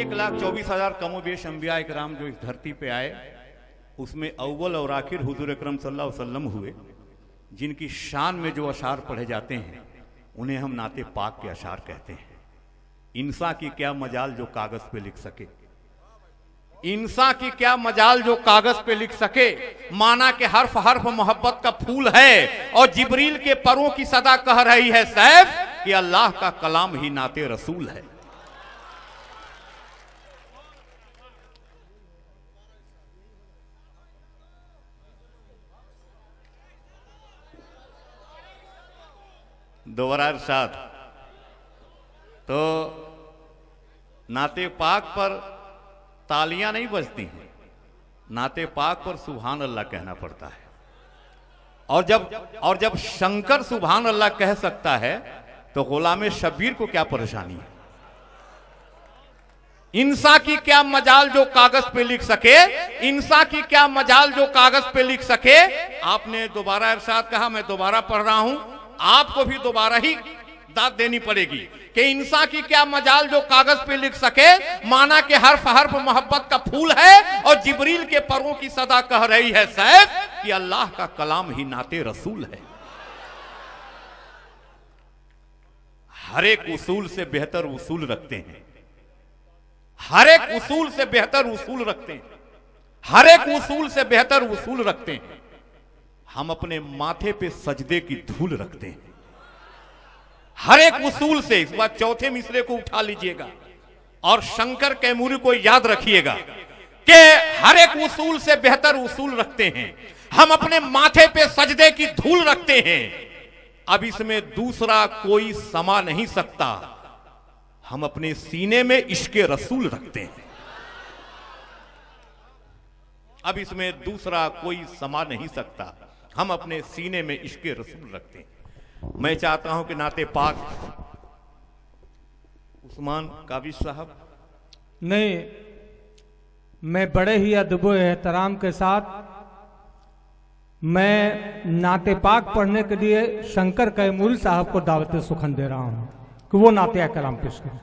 एक लाख चौबीस हजार कमोबेश अम्बिया कराम जो इस धरती पे आए उसमें अव्वल और आखिर सल्लल्लाहु अलैहि वसल्लम हुए जिनकी शान में जो अशार पढ़े जाते हैं उन्हें हम नाते पाक के अशार कहते हैं इंसा की क्या मजाल जो कागज पे लिख सके इंसा की क्या मजाल जो कागज पे लिख सके माना के हर्फ हर्फ मोहब्बत का फूल है और जिबरील के परों की सदा कह रही है सैफ कि अल्लाह का कलाम ही नाते रसूल है दोबरार साथ तो नाते पाक पर तालियां नहीं बजती हैं नाते पाक पर सुबहान अल्लाह कहना पड़ता है और जब और जब शंकर सुबहान अल्लाह कह सकता है तो गुलाम शबीर को क्या परेशानी है इंसा की क्या मजाल जो कागज पे लिख सके इंसा की क्या मजाल जो कागज पे लिख सके आपने दोबारा इरशाद कहा मैं दोबारा पढ़ रहा हूं आपको भी दोबारा ही दाद देनी पड़ेगी कि इंसान की क्या मजाल जो कागज पे लिख सके माना के हर्फ हर्फ मोहब्बत का फूल है और जिबरील के परों की सदा कह रही है सैफ कि अल्लाह का कलाम ही नाते रसूल है हर एक उसूल से बेहतर उसूल रखते हैं हर एक उसूल से बेहतर उसूल रखते हैं हर एक उसूल से बेहतर उसूल रखते हैं हम अपने माथे पे सजदे की धूल रखते हैं हर एक उसूल से इस बार चौथे मिसरे को उठा लीजिएगा और शंकर कैमूरी को याद रखिएगा कि हर एक उसूल से बेहतर उसूल रखते हैं हम अपने माथे पे सजदे की धूल रखते हैं अब इसमें दूसरा कोई समा नहीं सकता हम अपने सीने में इश्क रसूल रखते हैं अब इसमें दूसरा कोई समा नहीं सकता हम अपने सीने में इश्क रसूल रखते हैं मैं चाहता हूं कि नाते पाक उस्मान काबिज साहब नहीं मैं बड़े ही अदब एहतराम के साथ मैं नाते पाक पढ़ने के लिए शंकर कैमूल साहब को दावत सुखन दे रहा हूं कि वो नाते कलाम पेश करें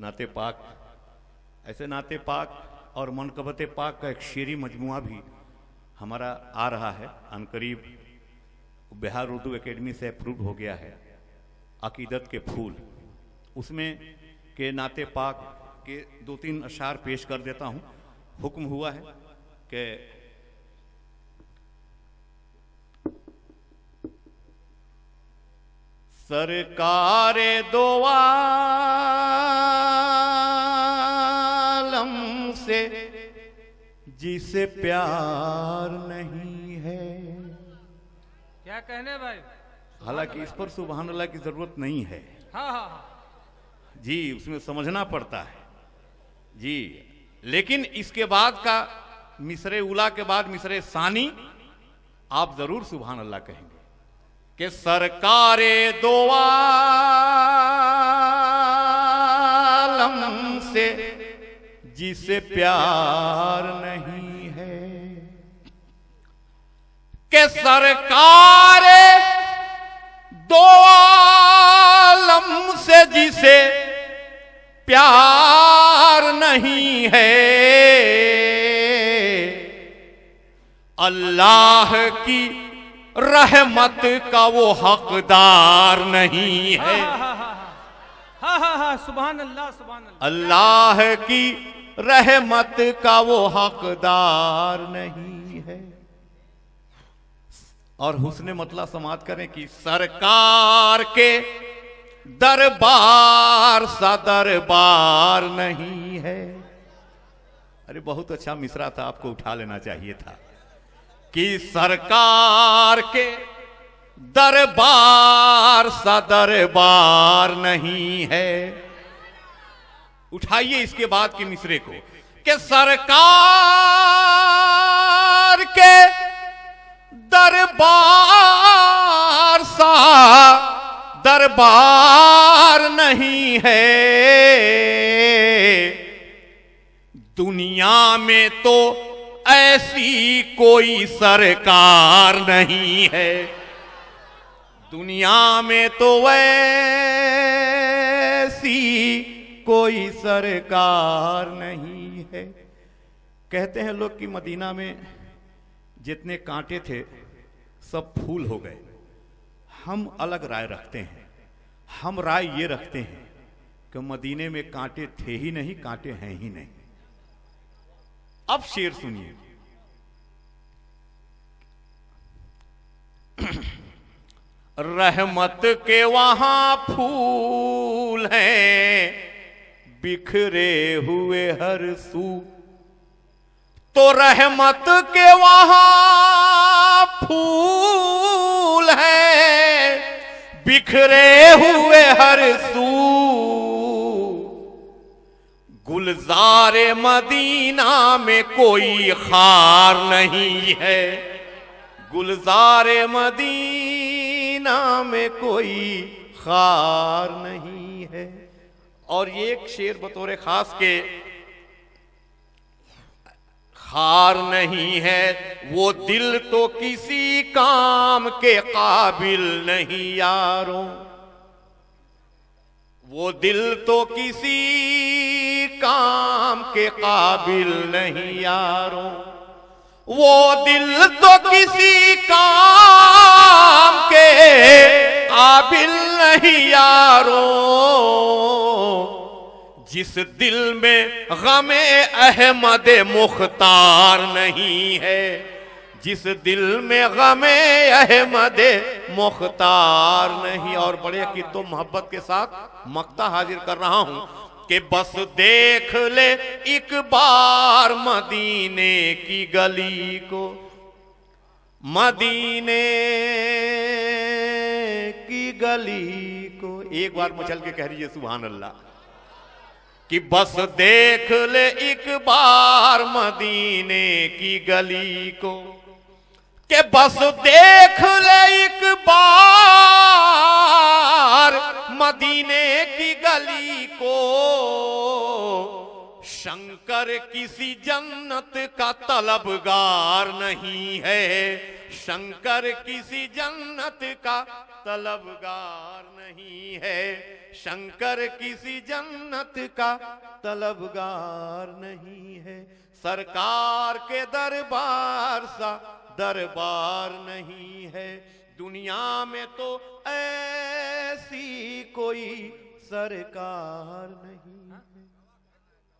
नाते पाक ऐसे नाते पाक और मनकबत पाक का एक शेरी मजमुआ भी हमारा आ रहा है अनकरीब बिहार उर्दू एकेडमी से अप्रूव हो गया है अकीदत के फूल उसमें के नाते पाक के दो तीन अशार पेश कर देता हूँ हुक्म हुआ है कि सरकार दोआ से प्यार नहीं है क्या कहने भाई हालांकि इस पर सुबह अल्लाह की जरूरत नहीं है हाँ, हाँ, हाँ। जी उसमें समझना पड़ता है जी लेकिन इसके बाद का मिसरे उला के बाद मिसरे सानी आप जरूर सुबहान अल्लाह कहेंगे कि सरकारे दो से जिसे प्यार नहीं के सरकार दो आलम से जिसे प्यार नहीं है अल्लाह की रहमत का वो हकदार नहीं है हा हा हा अल्लाह सुबह अल्लाह की रहमत का वो हकदार नहीं है और हुसने मतला समाप्त करें कि सरकार के दरबार सा दरबार नहीं है अरे बहुत अच्छा मिश्रा था आपको उठा लेना चाहिए था कि सरकार के दरबार सा दरबार नहीं है उठाइए इसके बाद के मिश्रे को कि सरकार के दरबार सा दरबार नहीं है दुनिया में तो ऐसी कोई सरकार नहीं है दुनिया में तो ऐसी कोई सरकार नहीं है कहते हैं लोग कि मदीना में जितने कांटे थे सब फूल हो गए हम अलग राय रखते हैं हम राय ये रखते हैं कि मदीने में कांटे थे ही नहीं कांटे हैं ही नहीं अब शेर सुनिए रहमत के वहां फूल हैं बिखरे हुए हर सू तो रहमत के वहां फूल है बिखरे हुए हर सू गुलजार मदीना में कोई खार नहीं है गुलजार मदीना में कोई खार नहीं है और ये एक शेर बतौर खास के हार नहीं है वो दिल तो किसी काम के काबिल नहीं यारो वो दिल तो किसी काम के काबिल नहीं यारो वो दिल तो किसी काम के काबिल नहीं यारो जिस दिल में गमे अहमद मुख्तार नहीं है जिस दिल में गमे अहमद मुख्तार नहीं और बड़े की तो मोहब्बत के साथ मकता हाजिर कर रहा हूं कि बस देख ले एक बार मदीने की गली को मदीने की गली को एक बार मचल के कह रही है सुबहान अल्लाह कि बस देख ले एक बार मदीने की गली को के बस देख ले एक बार मदीने की गली को शंकर किसी जन्नत का तलबगार नहीं है शंकर किसी जन्नत का तलबगार नहीं है शंकर किसी जन्नत का तलबगार नहीं है सरकार के दरबार सा दरबार नहीं है दुनिया में तो ऐसी कोई सरकार नहीं